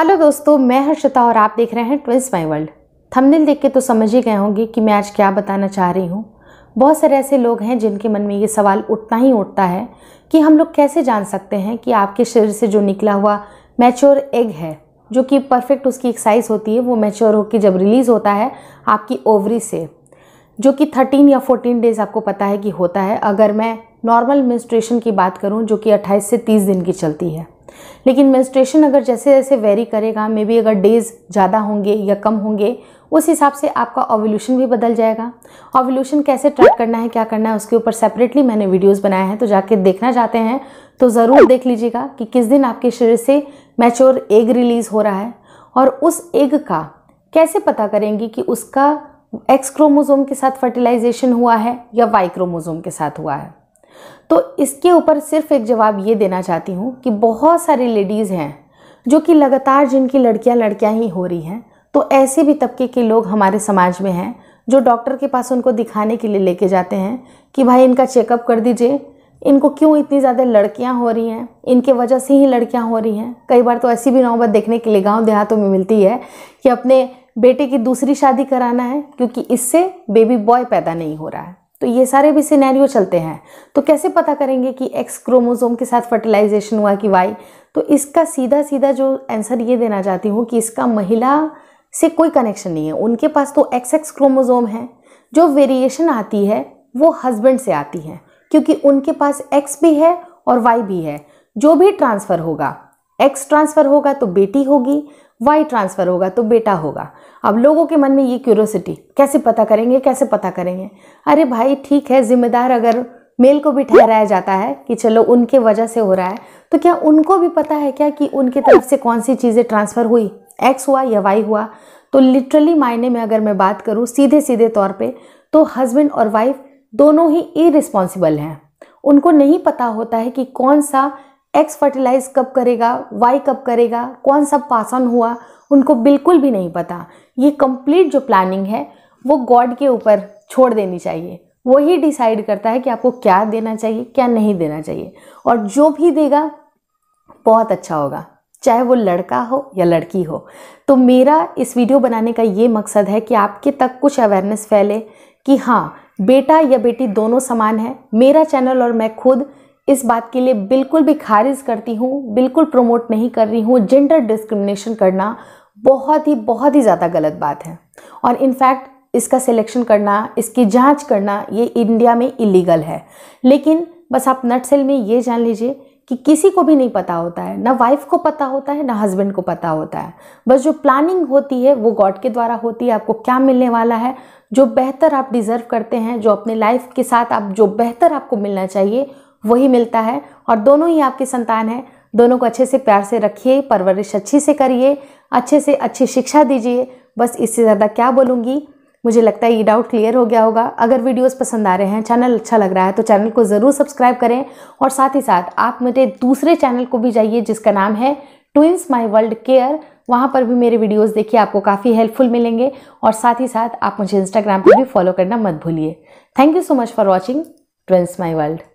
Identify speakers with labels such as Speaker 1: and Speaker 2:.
Speaker 1: hello दोस्तों मैं हर्षिता और आप देख रहे हैं ट्विंस माई वर्ल्ड थंबनेल देख के तो समझ ही गए होंगे कि मैं आज क्या बताना चाह रही हूँ बहुत सारे ऐसे लोग हैं जिनके मन में ये सवाल उठता ही उठता है कि हम लोग कैसे जान सकते हैं कि आपके शरीर से जो निकला हुआ मैच्योर एग है जो कि परफेक्ट उसकी एक साइज़ होती है वो मैच्योर होकर जब रिलीज़ होता है आपकी ओवरी से जो कि थर्टीन या फोर्टीन डेज़ आपको पता है कि होता है अगर मैं नॉर्मल मेंस्ट्रेशन की बात करूँ जो कि 28 से 30 दिन की चलती है लेकिन मेंस्ट्रेशन अगर जैसे जैसे वेरी करेगा मे बी अगर डेज़ ज़्यादा होंगे या कम होंगे उस हिसाब से आपका ओवल्यूशन भी बदल जाएगा ओवल्यूशन कैसे ट्रैक करना है क्या करना है उसके ऊपर सेपरेटली मैंने वीडियोस बनाए हैं तो जाके देखना चाहते हैं तो ज़रूर देख लीजिएगा कि किस दिन आपके शरीर से मैच्योर एग रिलीज़ हो रहा है और उस एग का कैसे पता करेंगे कि उसका एक्स क्रोमोज़ोम के साथ फर्टिलाइजेशन हुआ है या वाई क्रोमोज़ोम के साथ हुआ है तो इसके ऊपर सिर्फ एक जवाब ये देना चाहती हूँ कि बहुत सारी लेडीज़ हैं जो कि लगातार जिनकी लड़कियाँ लड़कियाँ ही हो रही हैं तो ऐसे भी तबके के लोग हमारे समाज में हैं जो डॉक्टर के पास उनको दिखाने के लिए लेके जाते हैं कि भाई इनका चेकअप कर दीजिए इनको क्यों इतनी ज़्यादा लड़कियाँ हो रही हैं इनके वजह से ही लड़कियाँ हो रही हैं कई बार तो ऐसी भी नौबत देखने के लिए गाँव देहातों में मिलती है कि अपने बेटे की दूसरी शादी कराना है क्योंकि इससे बेबी बॉय पैदा नहीं हो रहा है तो ये सारे भी सिनेरियो चलते हैं तो कैसे पता करेंगे कि एक्स क्रोमोसोम के साथ फर्टिलाइजेशन हुआ कि वाई तो इसका सीधा सीधा जो आंसर ये देना चाहती हूँ कि इसका महिला से कोई कनेक्शन नहीं है उनके पास तो एक्स एक्स क्रोमोजोम है जो वेरिएशन आती है वो हस्बैंड से आती है क्योंकि उनके पास एक्स भी है और वाई भी है जो भी ट्रांसफ़र होगा एक्स ट्रांसफ़र होगा तो बेटी होगी वाई ट्रांसफ़र होगा तो बेटा होगा अब लोगों के मन में ये क्यूरोसिटी कैसे पता करेंगे कैसे पता करेंगे अरे भाई ठीक है जिम्मेदार अगर मेल को भी ठहराया जाता है कि चलो उनके वजह से हो रहा है तो क्या उनको भी पता है क्या कि उनकी तरफ से कौन सी चीज़ें ट्रांसफ़र हुई एक्स हुआ या वाई हुआ तो लिटरली मायने में अगर मैं बात करूँ सीधे सीधे तौर पर तो हस्बैंड और वाइफ दोनों ही इ हैं उनको नहीं पता होता है कि कौन सा एक्स फर्टिलाइज कब करेगा वाई कब करेगा कौन सा पास ऑन हुआ उनको बिल्कुल भी नहीं पता ये कंप्लीट जो प्लानिंग है वो गॉड के ऊपर छोड़ देनी चाहिए वही डिसाइड करता है कि आपको क्या देना चाहिए क्या नहीं देना चाहिए और जो भी देगा बहुत अच्छा होगा चाहे वो लड़का हो या लड़की हो तो मेरा इस वीडियो बनाने का ये मकसद है कि आपके तक कुछ अवेयरनेस फैले कि हाँ बेटा या बेटी दोनों समान है मेरा चैनल और मैं खुद इस बात के लिए बिल्कुल भी खारिज करती हूँ बिल्कुल प्रमोट नहीं कर रही हूँ जेंडर डिस्क्रिमिनेशन करना बहुत ही बहुत ही ज़्यादा गलत बात है और इनफैक्ट इसका सिलेक्शन करना इसकी जांच करना ये इंडिया में इलीगल है लेकिन बस आप नट सेल में ये जान लीजिए कि किसी को भी नहीं पता होता है ना वाइफ को पता होता है ना हस्बैंड को पता होता है बस जो प्लानिंग होती है वो गॉड के द्वारा होती है आपको क्या मिलने वाला है जो बेहतर आप डिज़र्व करते हैं जो अपने लाइफ के साथ आप जो बेहतर आपको मिलना चाहिए वही मिलता है और दोनों ही आपकी संतान हैं दोनों को अच्छे से प्यार से रखिए परवरिश अच्छी से करिए अच्छे से अच्छी शिक्षा दीजिए बस इससे ज़्यादा क्या बोलूँगी मुझे लगता है ये डाउट क्लियर हो गया होगा अगर वीडियोस पसंद आ रहे हैं चैनल अच्छा लग रहा है तो चैनल को ज़रूर सब्सक्राइब करें और साथ ही साथ आप मेरे दूसरे चैनल को भी जाइए जिसका नाम है ट्विंस माई वर्ल्ड केयर वहाँ पर भी मेरे वीडियोस देखिए आपको काफ़ी हेल्पफुल मिलेंगे और साथ ही साथ आप मुझे इंस्टाग्राम पर भी फॉलो करना मत भूलिए thank you so much for watching twins my world